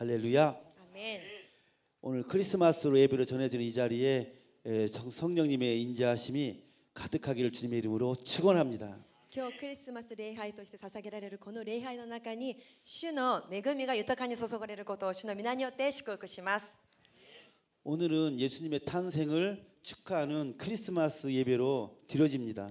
할렐루야. 아멘. 오늘 크리스마스로 예배로 전해지는 이 자리에 성령님의 인자하심이 가득하기를 주님의 이름으로 축원합니다. 今日クリスマス礼拝として捧げられるこの礼拝の中に主の恵みが豊かに注がれることを主の皆によって祝福します。 오늘은 예수님의 탄생을 축하하는 크리스마스 예배로 드려집니다.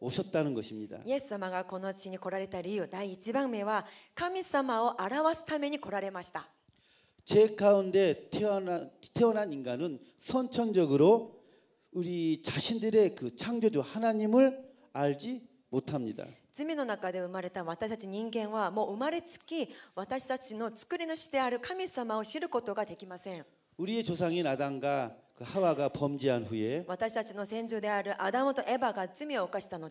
오셨다는 것입니다. イエス様がこの地に来られた理由第1番目は神様を表すために来られました제 가운데 태어난 태어난 인간은 선천적으로 우리 자신들의 그 창조주 하나님을 알지 못합니다. 罪の中で生まれた私たち人間はもう生まれつき私たちの作り主である神様を知ることができません。우리의조상인아담과 그 하와가 범죄한 후에 私たちの先祖であるアダムとエバが罪を犯した後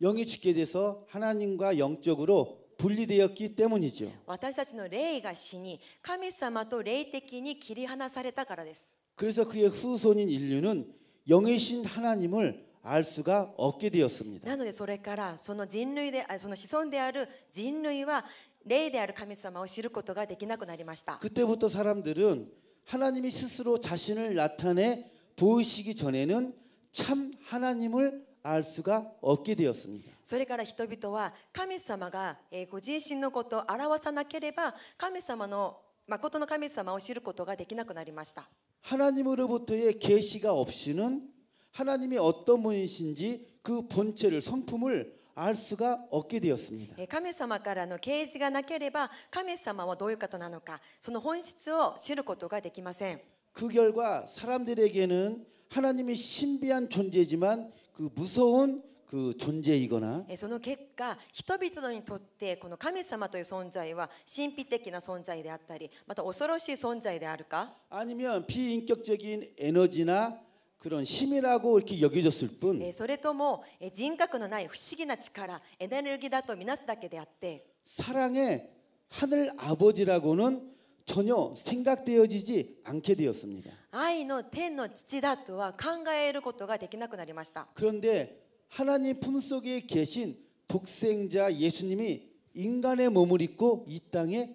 영이 죽게 돼서 하나님과 영적으로 분리되었기 때문이죠. 私たちの霊が死に神様と霊的に切り離されたからです. 그래서 그의 후손인 인류는 영의 신 하나님을 알 수가 없게 되었습니다. なのでそれからその人類でその子孫である人類は霊である神様を知ることができなくなりました。그때부터 사람들은 하나님이 스스로 자신을 나타내 보이시기 전에는 참 하나님을 알 수가 없게 되었습니다. それから人々は神様がご自身のことを表さなければ神様の誠の神様を知ることができなくなりました。 하나님으로부터의 계시가 없이는 하나님이 어떤 분이신지 그 본체를 성품을 알수가없게되었습니다神様からの啓示がなければ神様はどういう方なのかその本質を知ることができません그결과사람들에게는하나님이신비한존재지만그무서운그존재이거나その結果人々にとってこの神様という存在は神秘的な存在であったりまた恐ろしい存在であるか아니면비인격적인에너지나 그런 힘이라고 이렇게 여겨졌을 뿐. それともえのない不思議な力エネルギーだなすだけであって 예, 예, 사랑의 하늘 아버지라고는 전혀 생각되어지지 않게 되었습니다. 愛の天の父だとは考えることができなくなりました。 그런데 하나님 품속에 계신 독생자 예수님이 인간의 몸을 입고 이 땅에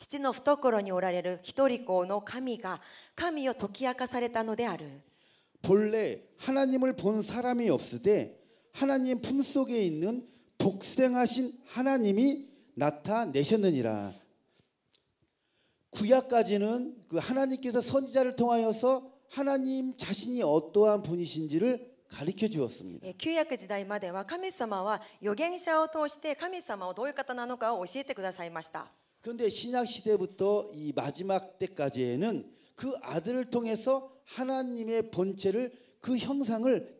父の懐におられる一人子の神が神を解き明かされたのである。本来 하나님을 본 사람이 없을 때 하나님 품속에 있는 독생하신 하나님이 나타내셨느니라. 구약까지는 그 하나님께서 선지자를 통하여서 하나님 자신이 어떠한 분이신지를 가르쳐 주었습니다. 旧約時代までは神様は預言者を通して神様をどういう方なのかを教えてくださいました。 예, 그런데 신약 시대부터 이 마지막 때까지에는 그 아들을 통해서 하나님의 본체를 그 형상을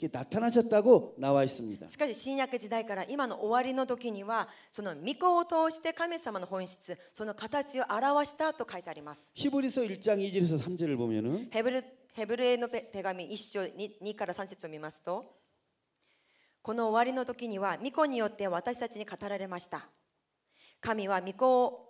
나타나셨다고나와있습니다しかし新約時代から今の終わりの時にはその御子を通して神様の本質その形を表したと書いてあります히브리서1장2절에서3절을보면은ヘブルヘブルへの手手紙1章 2, 2から3節を見ますとこの終わりの時には御子によって私たちに語られました神は御子を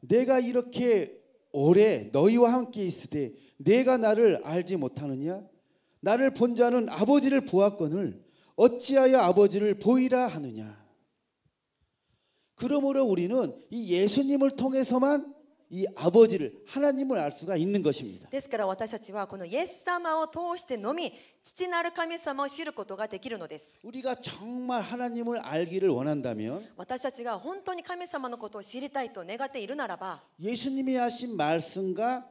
내가 이렇게 오래 너희와 함께 있을 때 내가 나를 알지 못하느냐? 나를 본 자는 아버지를 보았거늘 어찌하여 아버지를 보이라 하느냐? 그러므로 우리는 이 예수님을 통해서만 이 아버지를 하나님을 알 수가 있는 것입니다. ですから私たちはこのイエス様を通してのみ父なる神様を知ることができるのです. 우리가 정말 하나님을 알기를 원한다면 私たちが本当に神様のことを知りたいと願っているならば 예수님이 하신 말씀과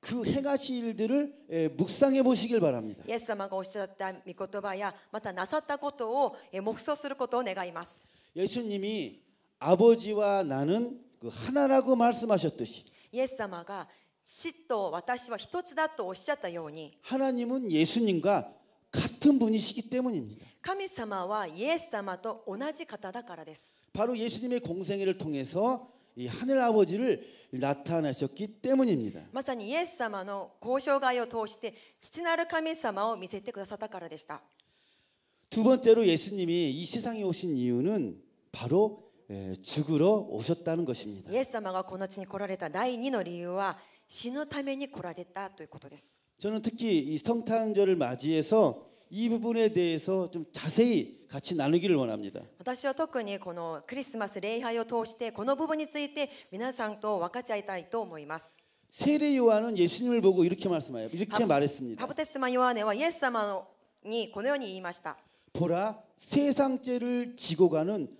그 행하신 일들을 묵상해 보시길 바랍니다. 예수様がおっしゃった御言葉やまたなさったことを目想することを願います. 예수님이 아버지와 나는 그 하나라고 말씀하셨듯이 イエ様が死と私は一つだとおっしゃったように 하나님은 예수님과 같은 분이시기 때문입니다. 神様はイエス様と同じ方だからです。 바로 예수님의 공생애를 통해서 이 하늘 아버지를 나타나셨기 때문입니다. まさにイエ様の交渉外を通し父なる神様を見せてくださったからでした두 번째로 예수님이 이 세상에 오신 이유는 바로 예, 죽으러 오셨다는 것입니다. 예수様がこの地に来られた第二の理由は死のために来られたということです 저는 특히 이 성탄절을 맞이해서 이 부분에 대해서 좀 자세히 같이 나누기를 원합니다. 私は特にこのクリスマス礼拝を通してこの部分について皆さんと分かち合いたいと思います. 세례 요한은 예수님을 보고 이렇게 말씀하여 이렇게 아, 말했습니다. 바프테스마 요한은 예수様にこのように言いました. 보라 세상죄를 지고 가는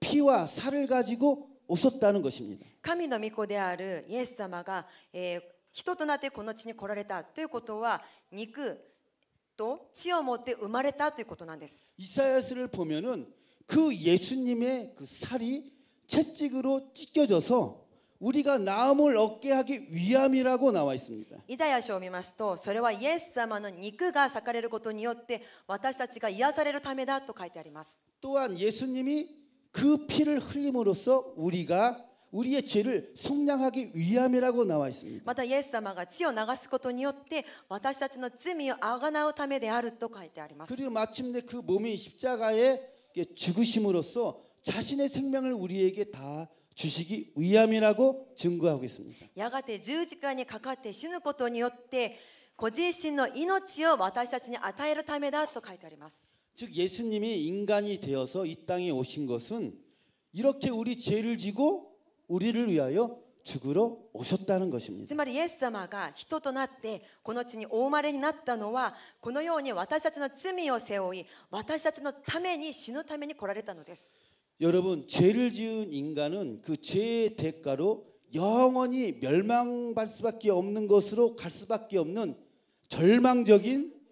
피와 살을 가지고 오셨다는 것입니다. 神の御子であるイエス様が人となってこの地に来られたということは肉と血を持って生まれたということなんです 이사야스를 보면은 그 예수님의 그 살이 채찍으로 찢겨져서 우리가 나음을 얻게 하기 위함이라고 나와 있습니다. 이사야書を見ますとそれはイエス様の肉が裂かれることによって私たちが癒されるためだと書いてあります。 또한 예수님이 그 피를 흘림으로써 우리가 우리의 죄를 속량하기 위함이라고 나와 있습니다. またイエス様が血を流すことによって私たちの罪をあがなうためであると書いてあります. 그리고 마침내 그 몸이 십자가에 죽으심으로써 자신의 생명을 우리에게 다 주시기 위함이라고 증거하고 있습니다. 야가테 십자가에 かかって死ぬことによってご自身の命を私たちに与えるためだと書いてあります。즉 예수님이 인간이 되어서 이 땅에 오신 것은 이렇게 우리 죄를 지고 우리를 위하여 죽으러 오셨다는 것입니다. つまりイエ様が人となってこの地におまれになったのはこのように私たちの罪を背負い私たちのために死ぬために来られたのです 여러분 죄를 지은 인간은 그 죄의 대가로 영원히 멸망받을 수밖에 없는 것으로 갈 수밖에 없는 절망적인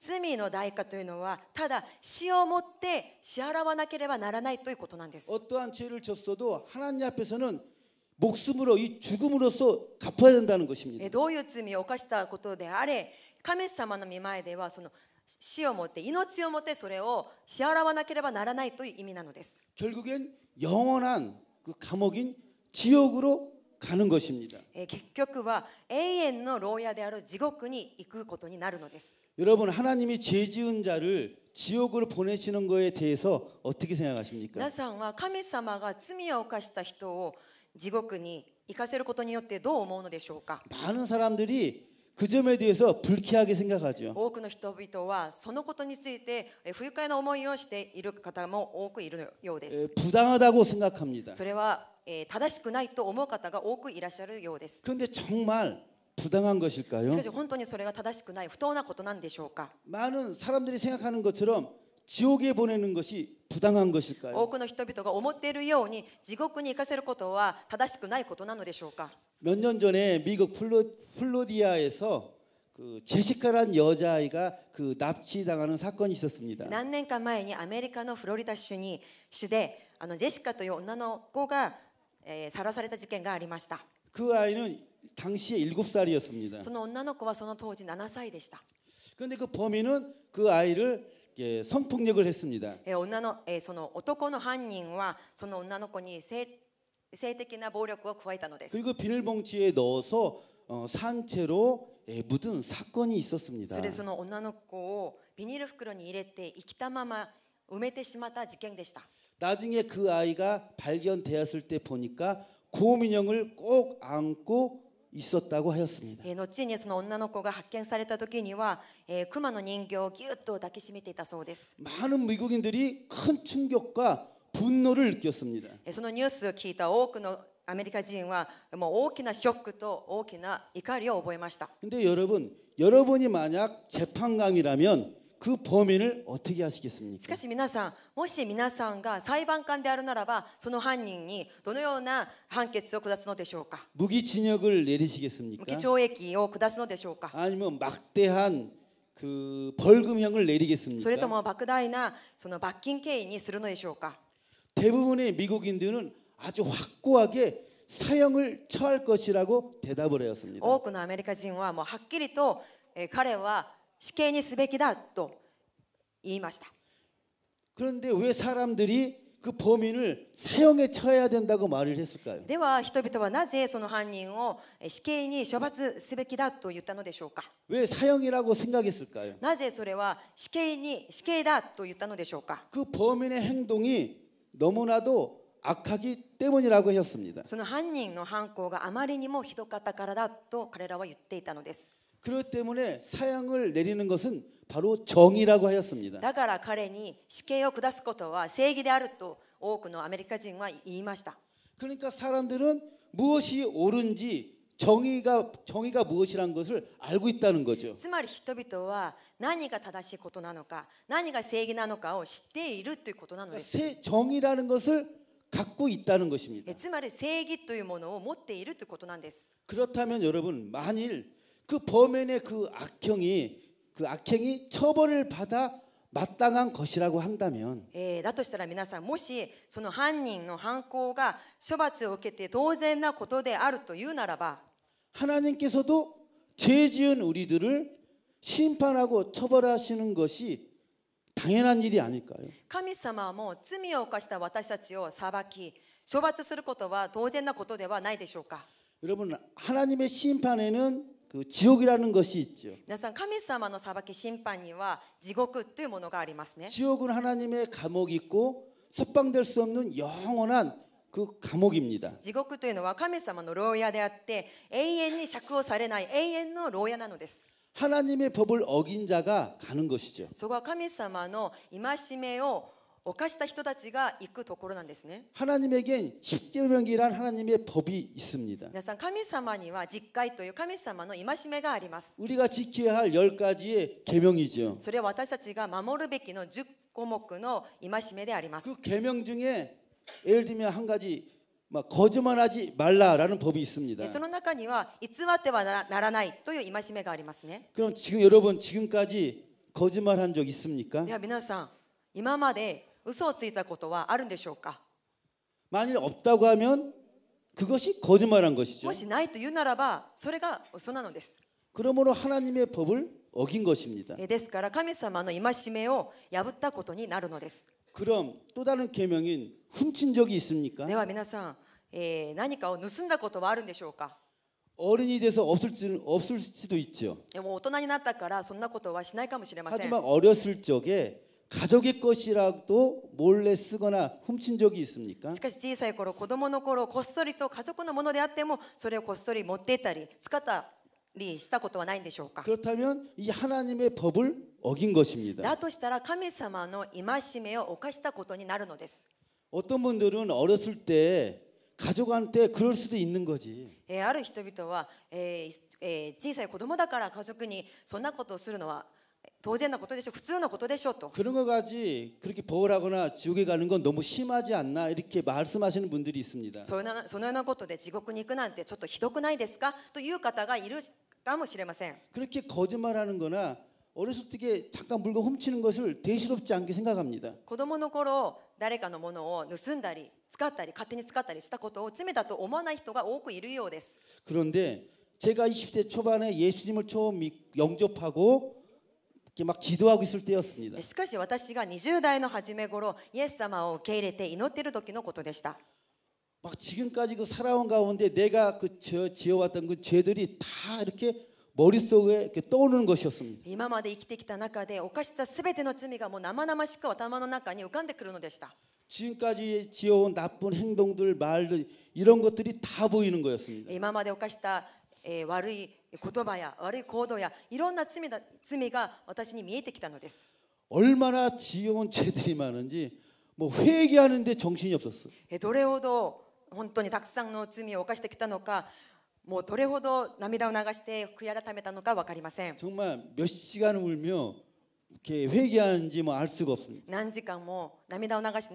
罪の代価というのはただ死をもって支払わなければならないということなんです。어떠한죄를졌어도하나님앞에서는목숨으로이죽음으로서갚아야된다는것입니다どういう罪を犯したことであれ神様の御前ではその死をもって命をもってそれを支払わなければならないという意味なのです。결국엔영원한그감옥인지옥으로 가는 것입니다. 結局は永遠の牢屋である地獄に行くことになるのです. 여러분 하나님이 죄 지은 자를 지옥으로 보내시는 거에 대해서 어떻게 생각하십니까? 皆さんは神様が罪を犯した人を地獄に行かせることによってどう思うのでしょうか? 많은 사람들이 그 점에 대해서 불쾌하게 생각하죠. 多くの人々はそのことについて不愉快な思いをしている方も多くいるようです. 부당하다고 생각합니다. それはえー、正しくないと思う方が多くいらっしゃるようです。 근데 정말 부당한 것일까요? しかし本当にそれが正しくない不当なことなんでしょうか？ 많은 사람들이 생각하는 것처럼 지옥에 보내는 것이 부당한 것일까요? 多くの人々が思っているように地獄に行かせることは正しくないことなのでしょうか？몇 년 전에 미국 플로, 플로디아에서 그 제시카란 여자아이가 그 납치당하는 사건이 있었습니다. 何年か前にアメリカのフロリダ州に州であのジェシカという女の子がさらされた事件がありました。그아이는당시에곱살이었습니다その女の子はその当時7歳でした。그런데그범인은그아이를예성폭력을했습니다예女のえその男の犯人はその女の子に性的な暴力を加えたのです그리고비닐봉지에넣어서어산채로예묻은사건이있었습니다그래서その女の子をビニル袋に入れて生きたまま埋めてしまった事件でした。 나중에 그 아이가 발견되었을 때 보니까 고민형을 꼭 안고 있었다고 하였습니다. 後にその女の子が発見された時には、えー、熊の人形をぎゅっと抱きしめていたそうです. 많은 미국인들이 큰 충격과 분노를 느꼈습니다. そのニュースを聞いた多くのアメリカ人はもう大きなショックと大きな怒りを覚えました. 근데 여러분, 여러분이 만약 재판관이라면 그 범인을 어떻게 하시겠습니까? しかし皆さん、もし皆さんが裁判官であるならば、その犯人にどのような判決を下すのでしょうか? 무기징역을 내리시겠습니까? 무기징역を下すのでしょうか? 아니면 막대한 그 벌금형을 내리겠습니까? それとも莫大なその罰金刑にするのでしょうか? 대부분의 미국인들은 아주 확고하게 사형을 처할 것이라고 대답을 하였습니다. 多くのアメリカ人はもうはっきりと彼は死刑にすべきだと言いました。では人々はなぜその犯人を死刑に処罰すべきだと言ったのでしょうかなぜそれは死刑に死刑だと言ったのでしょうか그범인의행동이너무나도악하기때문이라고했습니다その犯人の犯行があまりにもひどかったからだと彼らは言っていたのです 그렇기 때문에 사양을 내리는 것은 바로 정의라고 하였습니다. だから彼に死刑を下すことは正義であると多くのアメリカ人は言いました. 그러니까 사람들은 무엇이 옳은지 정의가 정의가 무엇이란 것을 알고 있다는 거죠. つまり人々は何が正しいことなのか何が正義なのかを知っているということなのです. 정의라는 것을 갖고 있다는 것입니다. つまり正義というものを持っているということなんです. 그렇다면 여러분 만일 그 범인의 그 악형이 그 악행이 처벌을 받아 마땅한 것이라고 한다면, えーだとしたら皆さんもしその犯人の犯行が処罰を受けて当然なことであるというならば 하나님께서도 죄지은 우리들을 심판하고 처벌하시는 것이 당연한 일이 아닐까요? 神様も罪を犯した私たちを裁き処罰することは当然なことではないでしょうか 여러분 하나님의 심판에는 그 지옥이라는 것이 있죠. 皆さん神様の裁き審判には地獄というものがありますね. 지옥은 하나님의 감옥 있고 석방될 수 없는 영원한 그 감옥입니다. 지옥というのは神様の牢屋であって永遠に釈放されない永遠の牢屋なのです. 하나님의 법을 어긴 자가 가는 것이죠.そこは神様の戒めを 犯した人たちが行くところなんですね。하나님에겐십계명이란하나님의법이있습니 다. 皆さん神様には実戒という神様の戒めがあります.우리가지켜야할10가지의계명이 죠. それは私たちが守るべきの10項目の戒めであります.그계명중에예를들면한가지막 거짓말하지 말라라는 법이 있습니다. 그럼 지금 여러분 지금까지 거짓말한 적 있습니까? 今まで嘘をついたことはあるんでしょうか 만일 없다고 하면 그것이 거짓말한 것이죠. もしないというならばそれが嘘なのです 그러므로 하나님의 법을 어긴 것입니다. えですから神様の戒めを破ったことになるのです 그럼 또 다른 계명인 훔친 적이 있습니까? では皆さん、えー何かを盗んだことはあるんでしょうか 어른이 돼서 없을 수 없을 수도 있죠. えもう大人になったからそんなことはしないかもしれません 하지만 어렸을 적에 가족의 것이라도 몰래 쓰거나 훔친 적이 있습니까? しかし小さい頃、子供の頃、こっそりと家族のものであっても、それをこっそり持ってったり、使ったりしたことはないんでしょうか 그렇다면 이 하나님의 법을 어긴 것입니다. だとしたら神様の戒めを犯したことになるのです。 어떤 분들은 어렸을 때 가족한테 그럴 수도 있는 거지. えーある人々はええ小さい子供だから家族にそんなことをするのは 도제나ことでしょ普通のことでしょと 그런 거 가지 그렇게 벌하거나 지옥에 가는 건 너무 심하지 않나 이렇게 말씀하시는 분들이 있습니다. そのようなことで地獄に行くなんてちょっとひどくないですかという方がいるかもしれません. 그렇게 거짓말하는 거나 어렸을 때 잠깐 물건 훔치는 것을 대수롭지 않게 생각합니다. 子供の頃誰かのものを盗んだり使ったり勝手に使ったりしたことを罪だと思わない人が多くいるようです. 그런데 제가 20대 초반에 예수님을 처음 영접하고 막 기도하고 있을 때였습니다. しかし私が2 0代の初め頃イエス様を受け入れて祈ってる時のことでした막 지금까지 그 살아온 가운데 내가 그 지어왔던 그 죄들이 다 이렇게 머릿속에 이렇게 떠오르는 것이었습니다. 今まで生きてきた中で犯したすべての罪がもう生々しく頭の中に浮かんでくるのでした. 지금까지 지어온 나쁜 행동들, 말들 이런 것들이 다 보이는 거였습니다. 今まで犯した悪い 네, 言葉や悪い行動やいろんな罪だ罪が私に見えてきたのです。얼마나지겨운죄들이많은지뭐회개どれほど本当にたくさんの罪を犯してきたのか、もうどれほど涙を流して悔い改めたのかわかりません。何時間も涙を流し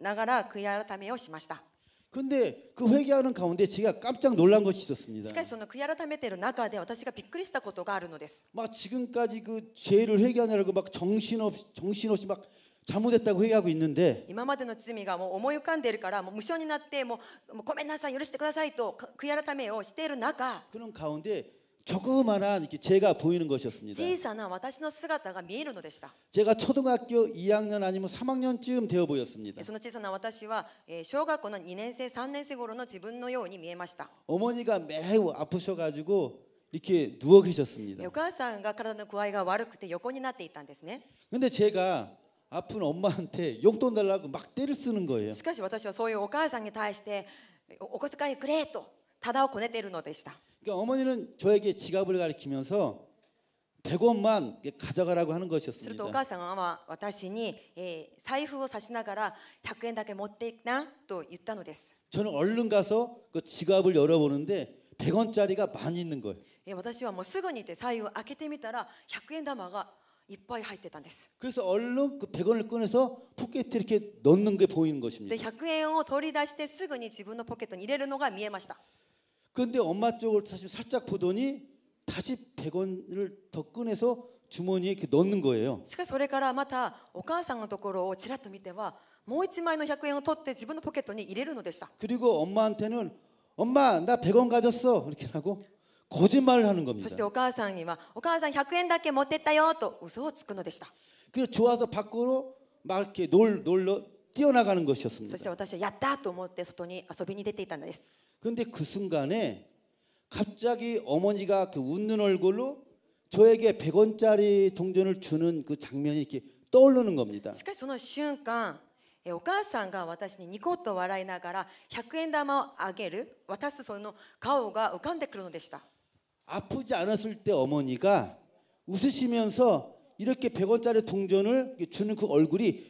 ながら悔い改めをしました。 근데 그 회개하는 가운데 제가 깜짝 놀란 것이 있었습니다. しかしその悔やらめている中で私がびっくりしたことがあるのです막 지금까지 그 죄를 회개하느라고 막 정신없 정신없이 막 잘못했다고 회개하고 있는데 今までの罪がもう思い浮かんでいるからもう無償になってもうごめんなさい許してくださいと悔やらめをしている中 그런 가운데 조그마한 이렇게 제가 보이는 것이었습니다. 小さな私の姿が見えるのでした。 제가 초등학교 2학년 아니면 3학년쯤 되어 보였습니다. その小さな私は、えー小学校の2年生、3年生頃の自分のように見えました。 어머니가 매우 아프셔가지고 이렇게 누워 え 계셨습니다. お母さんが体の具合が悪くて横になっていたんですね。 근데 제가 아픈 엄마한테 용돈 달라고 막 때를 쓰는 거예요. しかし私はそういうお母さんに対して、おお小遣いくれと、ただをこねているのでした。 그러니까 어머니는 저에게 지갑을 가리키면서 100원만 가져가라고 하는 것이었습니다. 예, 저는 얼른 가서 그 지갑을 열어보는데 100원짜리가 많이 있는 거예요. 예, 私はもうすぐに行って財布を開けてみたら100円玉がいっぱい入ってたんです 그래서 얼른 그 100원을 꺼내서 포켓에 이렇게 넣는 게 보이는 것입니다. 100円を取り出してすぐに自分のポケットに入れるのが見えました。 그런데 엄마 쪽을 사실 살짝 보더니 다시 100원을 더 꺼내서 주머니에 이렇게 넣는 거예요. しかしそれからまたお母さんのところをちらっと見てはもう1枚の100円を取って自分のポケットに入れるのでした 그리고 엄마한테는 엄마 나 100원 가졌어 이렇게 하고 거짓말을 하는 겁니다. そしてお母さんにはお母さん100円だけ持ってったよと嘘をつくのでした. 그래서 좋아서 밖으로 막 이렇게 놀 놀러 뛰어나가는 것이었습니다. そして私はやったと思って外に遊びに出ていたんです。 그런데 그 순간에 갑자기 어머니가 그 웃는 얼굴로 저에게 100원짜리 동전을 주는 그 장면이 이렇게 떠오르는 겁니다. しかしその瞬間お母さんが私にニコッと笑いながら100円玉をあげる渡すその顔が浮かんでくるのでした 아프지 않았을 때 어머니가 웃으시면서 이렇게 100원짜리 동전을 주는 그 얼굴이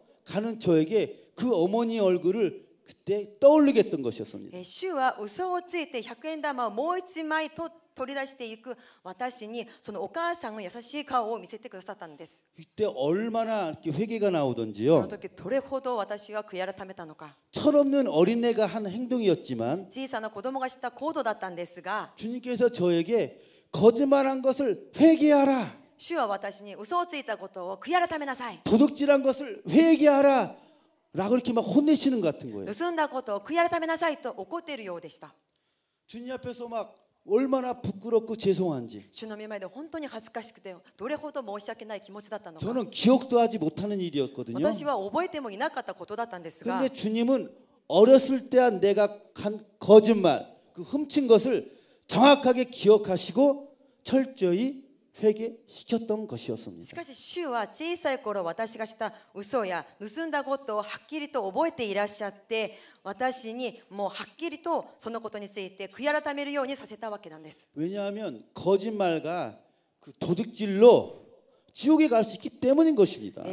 가는 저에게 그 어머니 얼굴을 그때 떠올리게 했던 것이었습니다. 主は嘘をついて100円玉をもう1枚と取り出していく私にそのお母さんの優しい顔を見せてくださったんです 이때 얼마나 회개가 나오던지요. その時どれほど私は悔い改めたのか 철없는 어린애가 한 행동이었지만 小さな子供がした行動だったんですが 주님께서 저에게 거짓말한 것을 회개하라. 主は私に嘘をついたことを悔い改めなさい。 도둑질한 것을 회개하라. 라고 이렇게 막 혼내시는 것 같은 거예요. 盗んだことを悔い改めなさいと怒っているようでした。 주님 앞에서 막 얼마나 부끄럽고 죄송한지 主の御前で本当に恥ずかしくてどれほど申し訳ない気持ちだったのか。 저는 기억도 하지 못하는 일이었거든요. 私は覚えてもいなかったことだったんですが 근데、 주님은 어렸을 때한 내가 간 거짓말, 그 훔친 것을 정확하게 기억하시고 철저히 しかし主は小さい頃私がした嘘や盗んだことをはっきりと覚えていらっしゃって私にもうはっきりとそのことについて悔い改めるようにさせたわけなんです。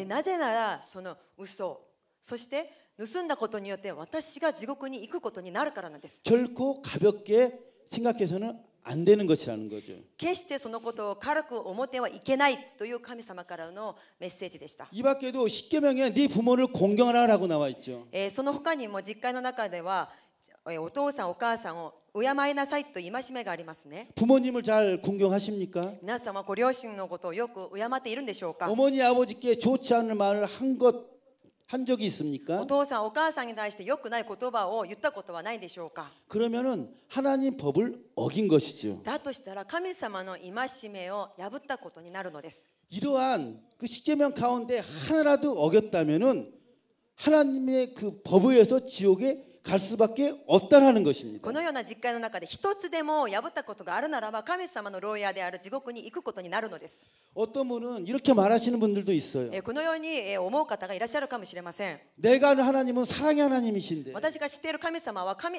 なぜならその嘘そして盗んだことによって私が地獄に行くことになるからなんです。결코가볍게생각해서는안 되는 것이라는 거죠. 決してそのことを軽く思ってはいけないという神様からのメッセージでした。이 밖에도 십계명에 네 부모를 공경하라라고 나와 있죠. えその他にも実家の中ではお父さんお母さんを敬いなさいと戒めがありますね。 부모님을 잘 공경하십니까? 皆様ご両親のことをよく敬っているんでしょうか 어머니 아버지께 좋지 않은 말을 한것 한 적이 있습니까? お父さんお母さんに対して良くない言葉を言ったことはないでしょうか? 그러면은 하나님 법을 어긴 것이죠. だとしたら神様の戒めを破ったことになるのです. 이러한 그 십계명 가운데 하나라도 어겼다면은 하나님의 그 법에 의해서 지옥에 갈수밖에없다라는것입니다このような実会の中で一つでも破ったことがあるならば神様の牢屋である地獄に行くことになるのです어떤분은이렇게말하시는분들도있어요このように思う方がいらっしゃるかもしれません내가아는하나님은사랑의하나님이신데私が知っている神様は神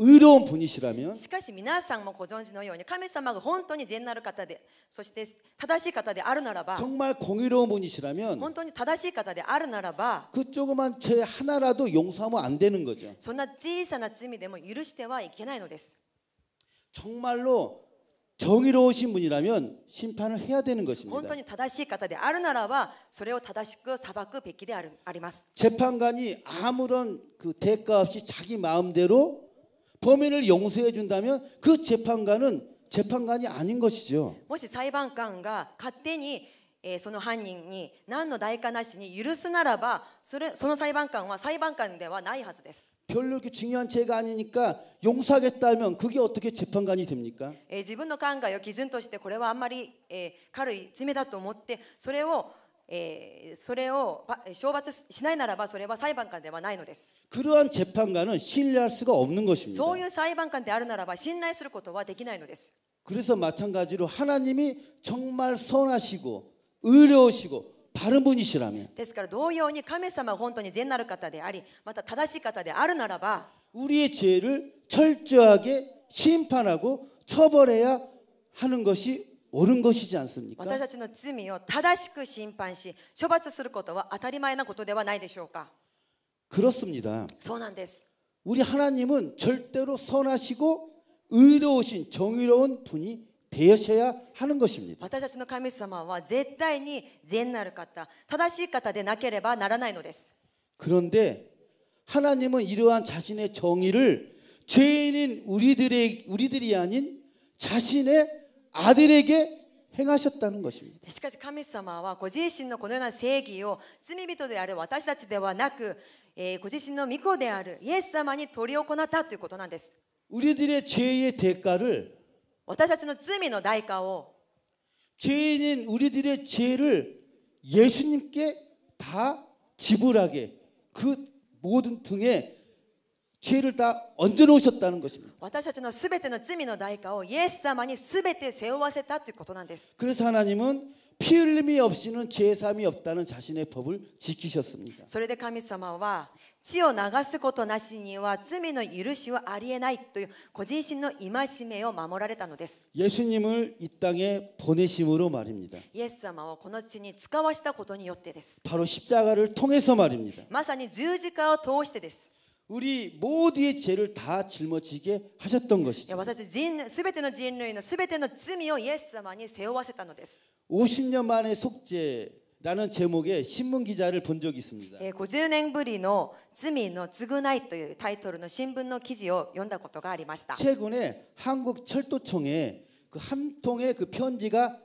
의로운 분이시라면 しかし皆さんもご存知のように神様が本当に善なる方でそして正しい方であるならば 정말 공의로운 분이시라면 本当に正しい方であるならば그 조그만 죄 하나라도 용서하면 안 되는 거죠. そんな小さな罪でも許してはいけないのです 정말로 정의로우신 분이라면 심판을 해야 되는 本 것입니다. 当に正しい方であるならばそれを正しく裁くべきであるあります 재판관이 아무런 그 대가 없이 자기 마음대로 범인을 용서해 준다면 그 재판관은 재판관이 아닌 것이죠. もし裁判官が勝手にその犯人に何の代価なしに許すならばそれその裁判官は裁判官ではないはずです 별로 이렇게 중요한 죄가 아니니까 용서하겠다면 그게 어떻게 재판관이 됩니까? 自分の考えを基準としてこれはあんまり軽い罪だと思ってそれを えそれを懲罰しないならばそれは裁判官ではないのです그러한재판관은신뢰할수가없는것입니 다. そういう裁判官であるならば信頼することはできないのです。그래서마찬가지로하나님이정말선하시고의로우시고 바른 분이시라면. ですから同様に神様は本当に善なる方であり、また正しい方であるならば、우리의죄를철저하게심판하고처벌해야 하는 것이 옳은 것이지 않습니까? 私たちの罪を正しく審判し、処罰することは当たり前なことではないでしょうか? 그렇습니다. そうなんです. 우리 하나님은 절대로 선하시고 의로우신 정의로운 분이 되셔야 하는 것입니다. 私たちの神様は絶対に善なる方、正しい方でなければならないのです. 그런데 하나님은 이러한 자신의 정의를 죄인인 우리들의 우리들이 아닌 자신의 아들에게 행하셨다는 것입니다. しかし神様はご自身のこのような正義を罪人である私たちではなくえご自身の御子であるイエス様に執り行ったということなんです 우리들의 죄의 대가를 私たちの罪の代価を 죄인인 우리들의 죄를 예수님께 다 지불하게 그 모든 등에 죄를다얹어놓으셨다는것입니다私たちの全ての罪の代価をイエス様に全て背負わせたということなんです그래서하나님은피흘림이없이는죄사함이없다는자신의법을지키셨습니다それで神様は血を流すことなしには罪の許しはありえないという個人心の戒めを守られたのですイエス様をこの地に使わしたことによってですまさに十字架を通してです 우리 모두의 죄를 다 짊어지게 하셨던 것이죠. 私たち人すべての人類のすべての罪をイエス様に背負わせたのです. 50년 만의 속죄라는 제목의 신문 기자를 본 적이 있습니다. 50年ぶりの罪の償いというタイトルの新聞の記事を読んだことがありました. 최근에 한국 철도청에 그한 통의 그 편지가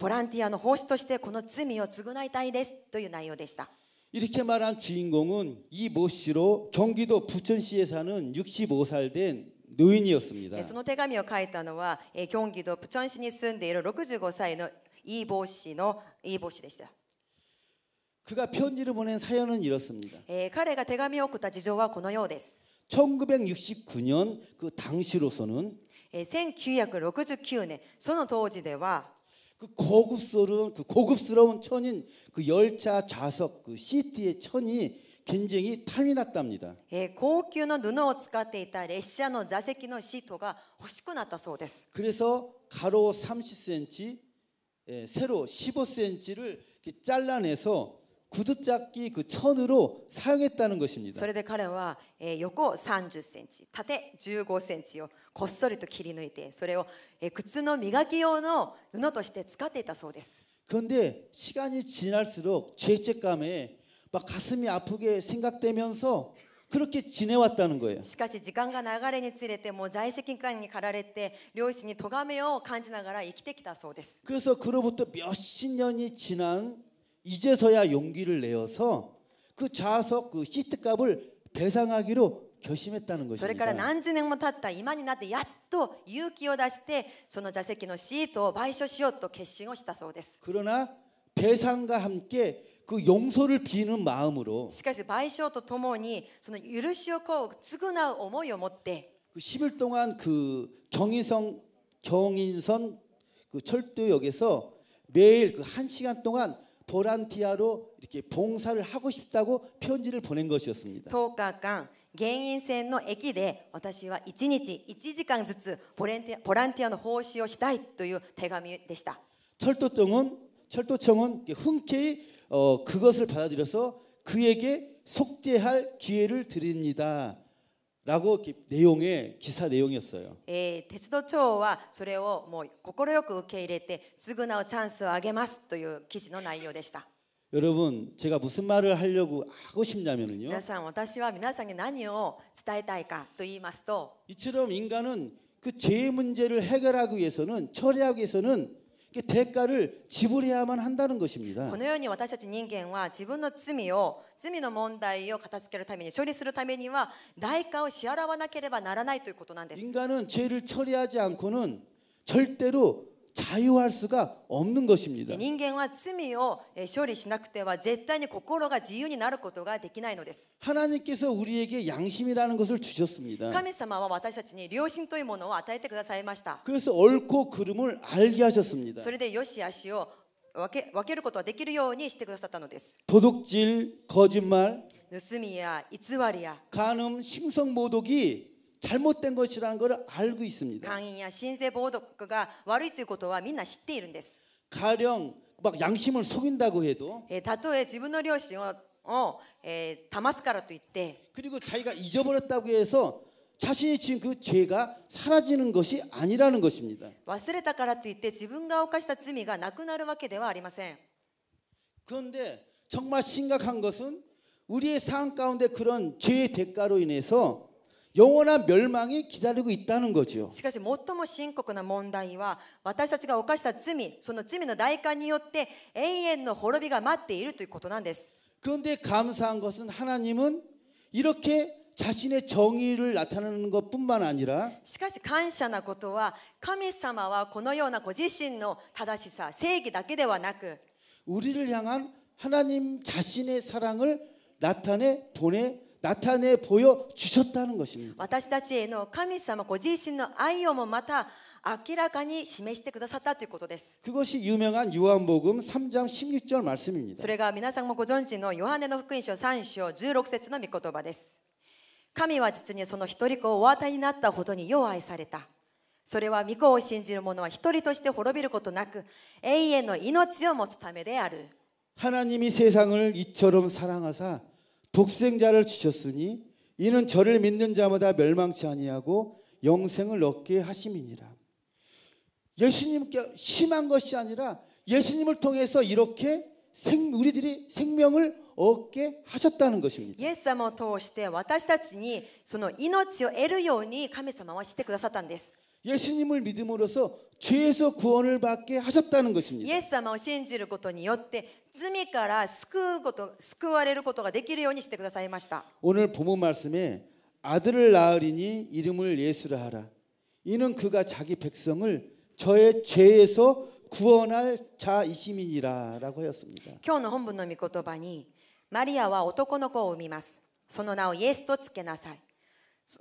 ボランティアの奉仕としてこの罪を償いたいですという内容でした。 이렇게 말한 주인공은 이모 씨로 경기도 부천시에 사는 65살 된 노인이었습니다. その手紙を書いたのは경기도 부천시에 住んでいる65歳の이모 씨의 이모 씨でした. 그가 편지를 보낸 사연은 이렇습니다. 彼が手紙を送った事情はこのようです. 1969년 그 당시로서는 1969년 その当時では그 고급스러운 그 고급스러운 천인 그 열차 좌석 그 시트의 천이 굉장히 탐이 났답니다. 예, 고급の 布を使っていた列車の座席のシートが欲しくなったそうです. 그래서 가로 30cm, 예, 세로 15cm를 잘라내서 구두짝기 그 천으로 사용했다는 것입니다. それで彼は横30cm、縦15cmをこっそりと切り抜いて、それを靴の磨き用の布として使っていたそうです。 그런데 시간이 지날수록 죄책감에 막 가슴이 아프게 생각되면서 그렇게 지내왔다는 거예요. しかし時間が流れにつれても在籍感に駆られて両親に咎めを感じながら生きてきたそうです。 그래서 그로부터 몇십 년이 지난 이제서야 용기를 내어서 그 좌석 그 시트 값을 배상하기로 결심했다는 것입니다. それから何十年も経った今になってやっと勇気を出してその座席のシートを賠償しようと決心をしたそうです. 그러나 배상과 함께 그 용서를 비는 마음으로 しかし賠償とともにその許しをこう償う思いを持って그 10일 동안 그 경인성 경인선 그 철도역에서 매일 그 1시간 동안 보란티아로 이렇게 봉사를 하고 싶다고 편지를 보낸 것이었습니다. 10日間 原因線の駅で私は1日1時間ずつボランティアの奉仕をしたいという手紙でした. 철도청은 철도청은 흔쾌히 어, 그것을 받아들여서 그에게 속죄할 기회를 드립니다. 라고 내용의 기사 내용이었어요. 예, 뭐, 에, 鉄道庁はそれをもう快く受け入れて償うチャンスをあげますという記事の内容でした. 여러분, 제가 무슨 말을 하려고 하고 싶냐면요. 皆さん,私は皆さんに何を伝えたいかと言いますと이처럼 인간은 그 죄의 문제를 해결하기 위해서는 처리하기 위해서는 대가를 지불해야만 한다는 것입니다. このように私たち人間は自分の罪を罪の問題を片付けるために処理するためには代価を支払わなければならないということなんです。인간은 죄를 처리하지 않고는 절대로 자유할 수가 없는 것입니다. 人間は罪を処理しなくては絶対に心が自由になることができないのです. 하나님께서 우리에게 양심이라는 것을 주셨습니다. 神様は私たちに良心というものを与えてくださいました. 그래서 옳고 그름을 알게 하셨습니다. それで良し悪しを分け分けることができるようにしてくださったのです. 도둑질, 거짓말, 盗みや偽りや 간음, 심성모독이 잘못된 것이라는 것을 알고 있습니다. 강인이나 신세 보도가 悪いということはみんな知っているんです. 가령 막 양심을 속인다고 해도 예, たとえ自分の良心ををえー騙すからといっ 어, 예, 그리고 자기가 잊어버렸다고 해서 자신이 지은 그 죄가 사라지는 것이 아니라는 것입니다. 忘れたからといって自分犯した罪がなくなるわけではありません 그런데 정말 심각한 것은 우리의 삶 가운데 그런 죄의 대가로 인해서 영원한 멸망이 기다리고 있다는 거죠. しかし最も深刻な問題は私たちが犯した罪その罪の代価によって永遠の滅びが待っているということなんです 그런데 감사한 것은 하나님은 이렇게 자신의 정의를 나타내는 것뿐만 아니라 しかし感謝なことは神様はこのようなご自身の正しさ正義だけではなく 우리를 향한 하나님 자신의 사랑을 나타내 보내 나타내보여주셨다는것입니다私たちへの神様ご自身の愛をもまた明らかに示してくださったということです。그것이유명한요한복음3장16절말씀입니다それが皆さんもご存知のヨハネの福音書3章16節の御言葉です。神は実にその一人子をお与えになったほどによう愛された。それは御子を信じる者は一人として滅びることなく永遠の命を持つためである。사랑하사 독생자를 주셨으니 이는 저를 믿는 자마다 멸망치 아니하고 영생을 얻게 하심이니라. 예수님께 심한 것이 아니라 예수님을 통해서 이렇게 생, 우리들이 생명을 얻게 하셨다는 것입니다. 예수様を通して私たちにその命を得るように神様はし 예수님을 믿음으로써 죄에서 구원을 받게 하셨다는 것입니다. イエス様を信じることによって罪から救うこと救われることができるようにしてくださいました. 오늘 본문 말씀에 아들을 낳으리니 이름을 예수라 하라. 이는 그가 자기 백성을 저의 죄에서 구원할 자이심이니라라고 하였습니다. 今日の本文の御言葉にマリアは男の子を産みます。その名をイエスとつけなさい。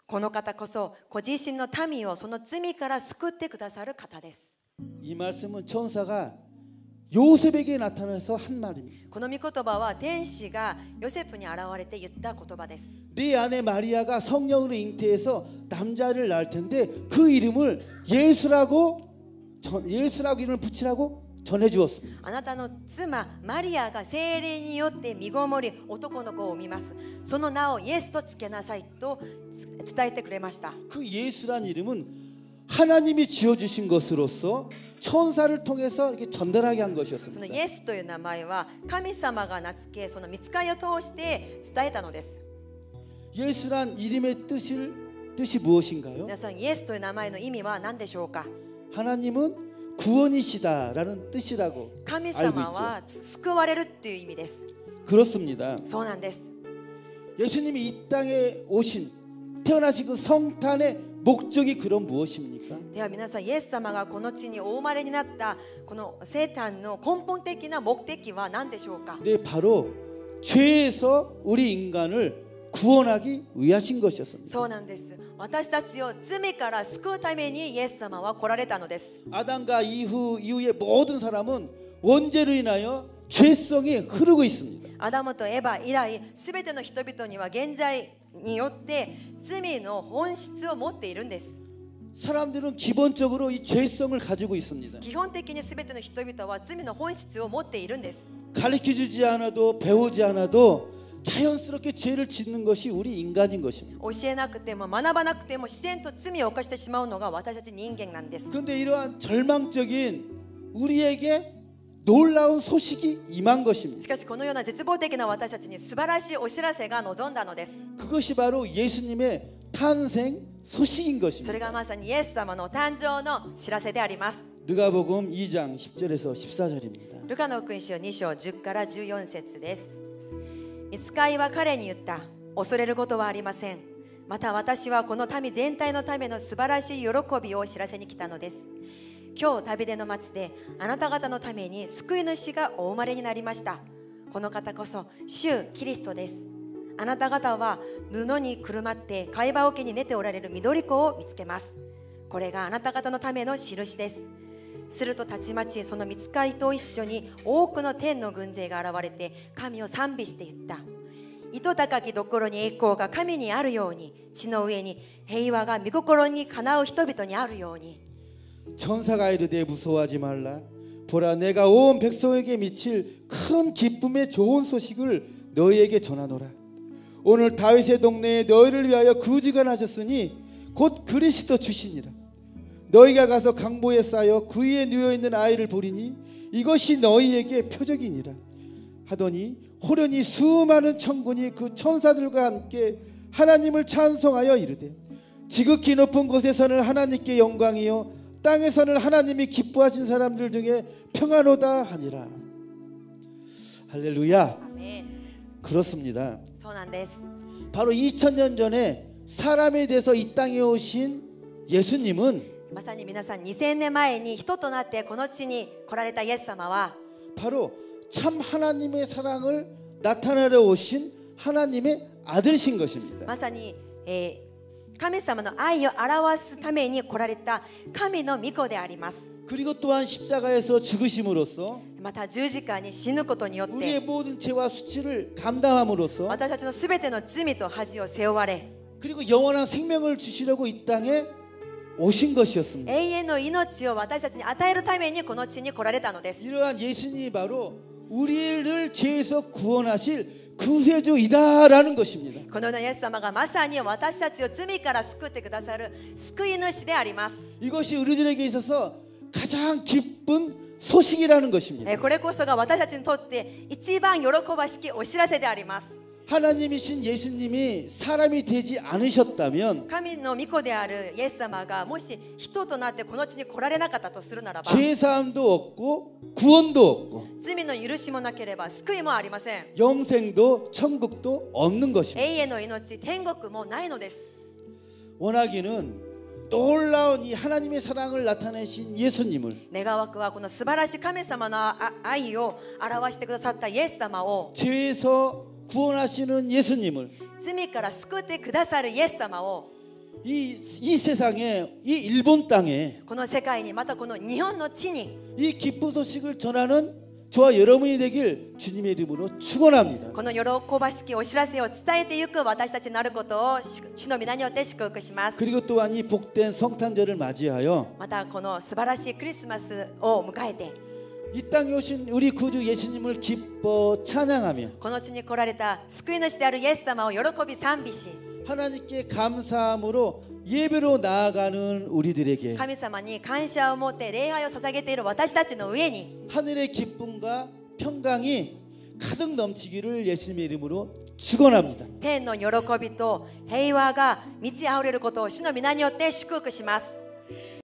この方こそご自身の民をその罪から救ってくださる方です。この御言葉は天使がヨセフに現れて言った言葉です。ねえ姉マリアが성령으로인퇴해서남자를낳을텐데그이름을예수라고예수라고이름을붙이라고あなたの妻マリアが精霊によって身ごもり男の子を産みますその名をイエスとつけなさいと伝えてくれました그예수란이름은하나님이지어주신것으로서천사를통해서이렇게전달하게한것이었습니다예수という名前は神様が名付けその御使いを通して伝えたのです예수란이름의뜻을뜻이무엇인가요여러분예수という名前の意味は何でしょうか하나님은 구원이시다라는 뜻이라고 알고 있죠. 그렇습니다. 예수님이 이 땅에 오신 태어나신 그 성탄의 목적이 그런 무엇입니까? では皆さんイエ様がこの地にお生まれになったこの生誕の根本的な目的は何でしょうか 네, 바로 죄에서 우리 인간을 구원하기 위하신 것이었습니다. そうなんです私たちを罪から救うためにイエス様は来られたのです。アダンが이후이후의모든사람은원죄로인하여죄성이흐르고있습니다アダムとエヴ以来すべての人々には現在によって罪の本質を持っているんです。사람들은기본적으로이죄성을가지고있습니다基本的にすべての人々は罪の本質を持っているんです。가르쳐주지않아도배우지않아도 자연스럽게 죄를 짓는 것이 우리 인간인 것입니다. 教えなくても学ばなくても自然と罪を犯してしまうのが私たち人間なんです. 근데 이러한 절망적인 우리에게 놀라운 소식이 임한 것입니다. しかしこのような絶望的な私たちに素晴らしいお知らせが望んだのです. 그것이 바로 예수님의 탄생 소식인 것입니다. それがまさにイエス様の誕生の知らせであります. 누가복음 2장 10절에서 14절입니다. 루카노福音書2章10から14節です. 見つかいは彼に言った恐れることはありませんまた私はこの民全体のための素晴らしい喜びを知らせに来たのです今日旅での町であなた方のために救い主がお生まれになりましたこの方こそ主キリストですあなた方は布にくるまって貝話桶に寝ておられる緑子を見つけますこれがあなた方のための印ですするとたちまちその見つかりと一緒に多くの天の軍勢が現れて神を賛美して言った糸高きどころに栄光が神にあるように地の上に平和が御心にかなう人々にあるように천사가이르되무서워하지말라보라내가온백성에게미칠큰기쁨의좋은소식을너희에게전하노라오늘다윗의동네에너희를위하여구지가나셨으니곧그리스도주시니라 너희가 가서 강보에 쌓여 그 위에 누워 있는 아이를 보리니 이것이 너희에게 표적이니라 하더니 호련히 수많은 천군이 그 천사들과 함께 하나님을 찬송하여 이르되 지극히 높은 곳에서는 하나님께 영광이요 땅에서는 하나님이 기뻐하신 사람들 중에 평안로다 하니라 할렐루야 아멘. 그렇습니다 바로 2000년 전에 사람에 대해서 이 땅에 오신 예수님은 まさに皆さん2000年前に人となってこの地に来られたイエス様は바로참하나님의사랑을나타내러오신하나님의아들신것입니다まさに、えー、神様の愛を表すために来られた神の御子であります。그리고또한십자가에서죽으심으로써また十字架に死ぬことによって우리의모든죄와수치를감당함으로써私たちのすべての罪と恥を背負われ그리고영원한생명을주시려고이땅에오신것이었습니다永遠の命を私たちに与えるためにこの地に来られたのです이러한예수님이바로우리를죄에서구원하실구세주이다라는것입니다このス様がまさに私たちを罪から救ってくださる救い主であります이것이우리들에게있어서가장기쁜소식이라는것입니다これこそが私たちにとって一番喜ばしきお知らせであります。 하나님이신 예수님이 사람이 되지 않으셨다면 神の御子であるイエス様がもし人となってこの地に来られなかったとするならば 죄사함도 없고 구원도 없고 罪の許しもなければ救いもありません 영생도 천국도 없는 것입니다. 永遠の命天国もないのです 원하기는 놀라운 이 하나님의 사랑을 나타내신 예수님을 내가 와그와 この素晴らしい神様の愛を表してくださったイエス様を죄에서 구원하시는 예수님을 罪から救ってくださるイエス様を 이, 이 세상에 이 일본 땅에 この世界にまたこの日本の地に이 기쁜 소식을 전하는 저와 여러분이 되길 주님의 이름으로 축원합니다. この喜ばしきお知らせを伝えていく私たちになることを主の皆によって祝福します。 그리고 또한 이 복된 성탄절을 맞이하여 またこの素晴らしいクリスマスを迎えて이 땅에 오신 우리 구주 예수님을 기뻐 찬양하며 この地に来られた救い主であるイエス様を喜び賛美し 하나님께 감사함으로 예배로 나아가는 우리들에게 神様に感謝を持って礼拝を捧げている私たちの上に 하늘의 기쁨과 평강이 가득 넘치기를 예수님의 이름으로 축원합니다. 天の喜びと平和が満ち溢れることを主の皆によって祝福します